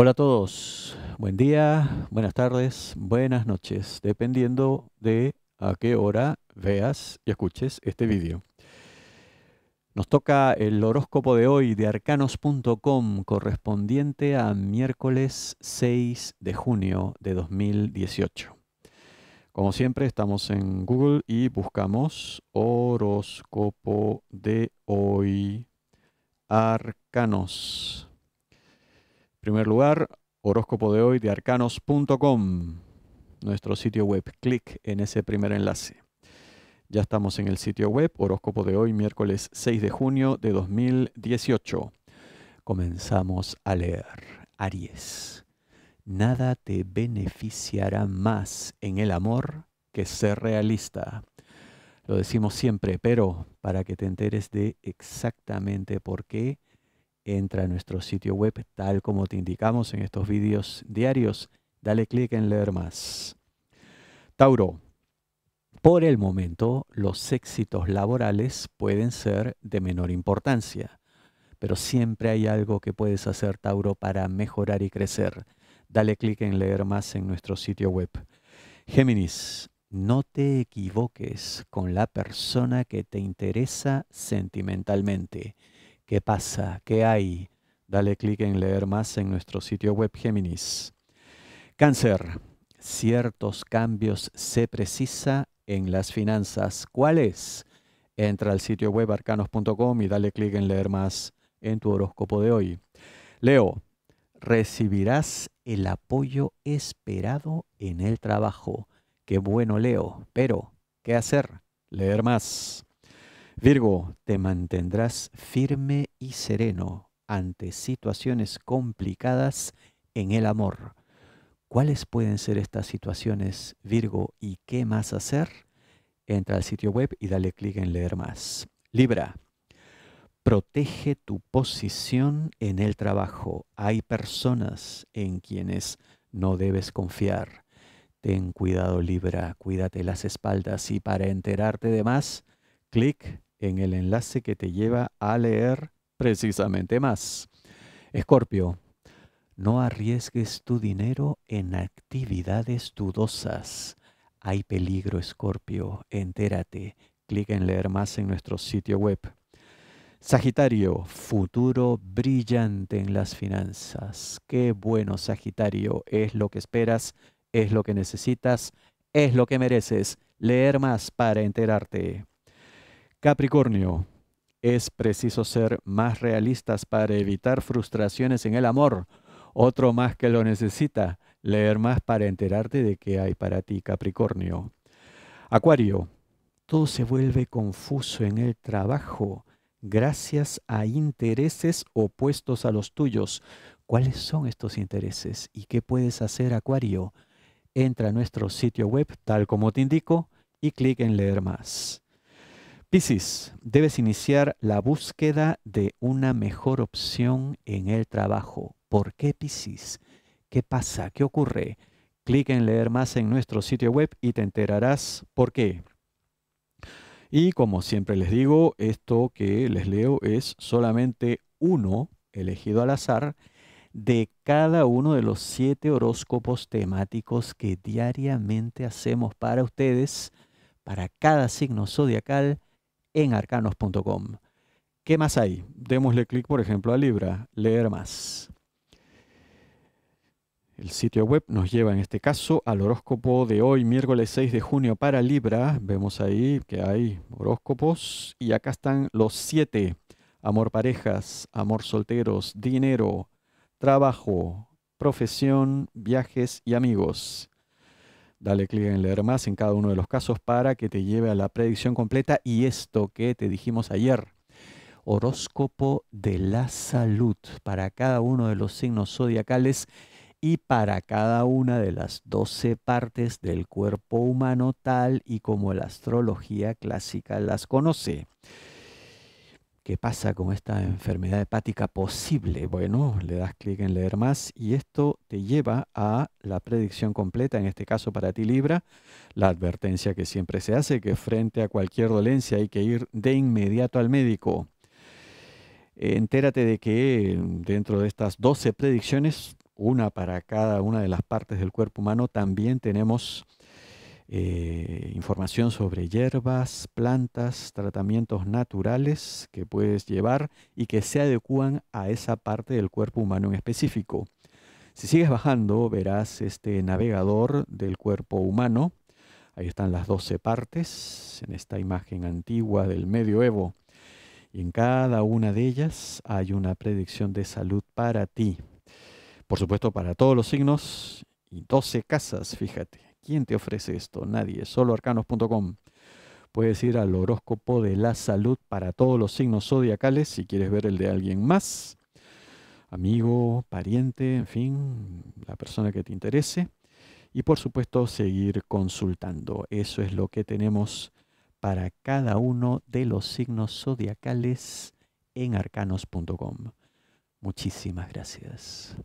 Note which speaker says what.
Speaker 1: Hola a todos, buen día, buenas tardes, buenas noches, dependiendo de a qué hora veas y escuches este vídeo. Nos toca el horóscopo de hoy de arcanos.com correspondiente a miércoles 6 de junio de 2018. Como siempre estamos en Google y buscamos horóscopo de hoy arcanos primer lugar, horóscopo de hoy de arcanos.com, nuestro sitio web. Clic en ese primer enlace. Ya estamos en el sitio web, horóscopo de hoy, miércoles 6 de junio de 2018. Comenzamos a leer. Aries, nada te beneficiará más en el amor que ser realista. Lo decimos siempre, pero para que te enteres de exactamente por qué, entra a nuestro sitio web tal como te indicamos en estos vídeos diarios. Dale clic en leer más. Tauro, por el momento los éxitos laborales pueden ser de menor importancia, pero siempre hay algo que puedes hacer, Tauro, para mejorar y crecer. Dale clic en leer más en nuestro sitio web. Géminis, no te equivoques con la persona que te interesa sentimentalmente ¿Qué pasa? ¿Qué hay? Dale clic en leer más en nuestro sitio web Géminis. Cáncer. Ciertos cambios se precisa en las finanzas. ¿Cuáles? Entra al sitio web arcanos.com y dale clic en leer más en tu horóscopo de hoy. Leo, recibirás el apoyo esperado en el trabajo. Qué bueno, Leo, pero ¿qué hacer? Leer más. Virgo, te mantendrás firme y sereno ante situaciones complicadas en el amor. ¿Cuáles pueden ser estas situaciones, Virgo, y qué más hacer? Entra al sitio web y dale clic en leer más. Libra, protege tu posición en el trabajo. Hay personas en quienes no debes confiar. Ten cuidado, Libra, cuídate las espaldas y para enterarte de más, clic en el enlace que te lleva a leer precisamente más. Escorpio, no arriesgues tu dinero en actividades dudosas. Hay peligro, Escorpio. Entérate. Clic en leer más en nuestro sitio web. Sagitario, futuro brillante en las finanzas. Qué bueno, Sagitario. Es lo que esperas, es lo que necesitas, es lo que mereces. Leer más para enterarte. Capricornio, es preciso ser más realistas para evitar frustraciones en el amor. Otro más que lo necesita, leer más para enterarte de qué hay para ti, Capricornio. Acuario, todo se vuelve confuso en el trabajo gracias a intereses opuestos a los tuyos. ¿Cuáles son estos intereses y qué puedes hacer, Acuario? Entra a nuestro sitio web, tal como te indico, y clic en leer más. Piscis, debes iniciar la búsqueda de una mejor opción en el trabajo. ¿Por qué Piscis? ¿Qué pasa? ¿Qué ocurre? Clic en leer más en nuestro sitio web y te enterarás por qué. Y como siempre les digo, esto que les leo es solamente uno elegido al azar de cada uno de los siete horóscopos temáticos que diariamente hacemos para ustedes, para cada signo zodiacal en arcanos.com. ¿Qué más hay? Démosle clic, por ejemplo, a Libra, leer más. El sitio web nos lleva en este caso al horóscopo de hoy, miércoles 6 de junio para Libra. Vemos ahí que hay horóscopos y acá están los siete. Amor parejas, amor solteros, dinero, trabajo, profesión, viajes y amigos. Dale clic en leer más en cada uno de los casos para que te lleve a la predicción completa y esto que te dijimos ayer. Horóscopo de la salud para cada uno de los signos zodiacales y para cada una de las 12 partes del cuerpo humano tal y como la astrología clásica las conoce. ¿Qué pasa con esta enfermedad hepática posible. Bueno, le das clic en leer más y esto te lleva a la predicción completa, en este caso para ti Libra, la advertencia que siempre se hace, que frente a cualquier dolencia hay que ir de inmediato al médico. Entérate de que dentro de estas 12 predicciones, una para cada una de las partes del cuerpo humano, también tenemos eh, información sobre hierbas, plantas, tratamientos naturales que puedes llevar y que se adecúan a esa parte del cuerpo humano en específico. Si sigues bajando, verás este navegador del cuerpo humano. Ahí están las 12 partes en esta imagen antigua del medioevo. Y en cada una de ellas hay una predicción de salud para ti. Por supuesto, para todos los signos y 12 casas, fíjate. ¿Quién te ofrece esto? Nadie, solo arcanos.com. Puedes ir al horóscopo de la salud para todos los signos zodiacales si quieres ver el de alguien más, amigo, pariente, en fin, la persona que te interese. Y por supuesto, seguir consultando. Eso es lo que tenemos para cada uno de los signos zodiacales en arcanos.com. Muchísimas gracias.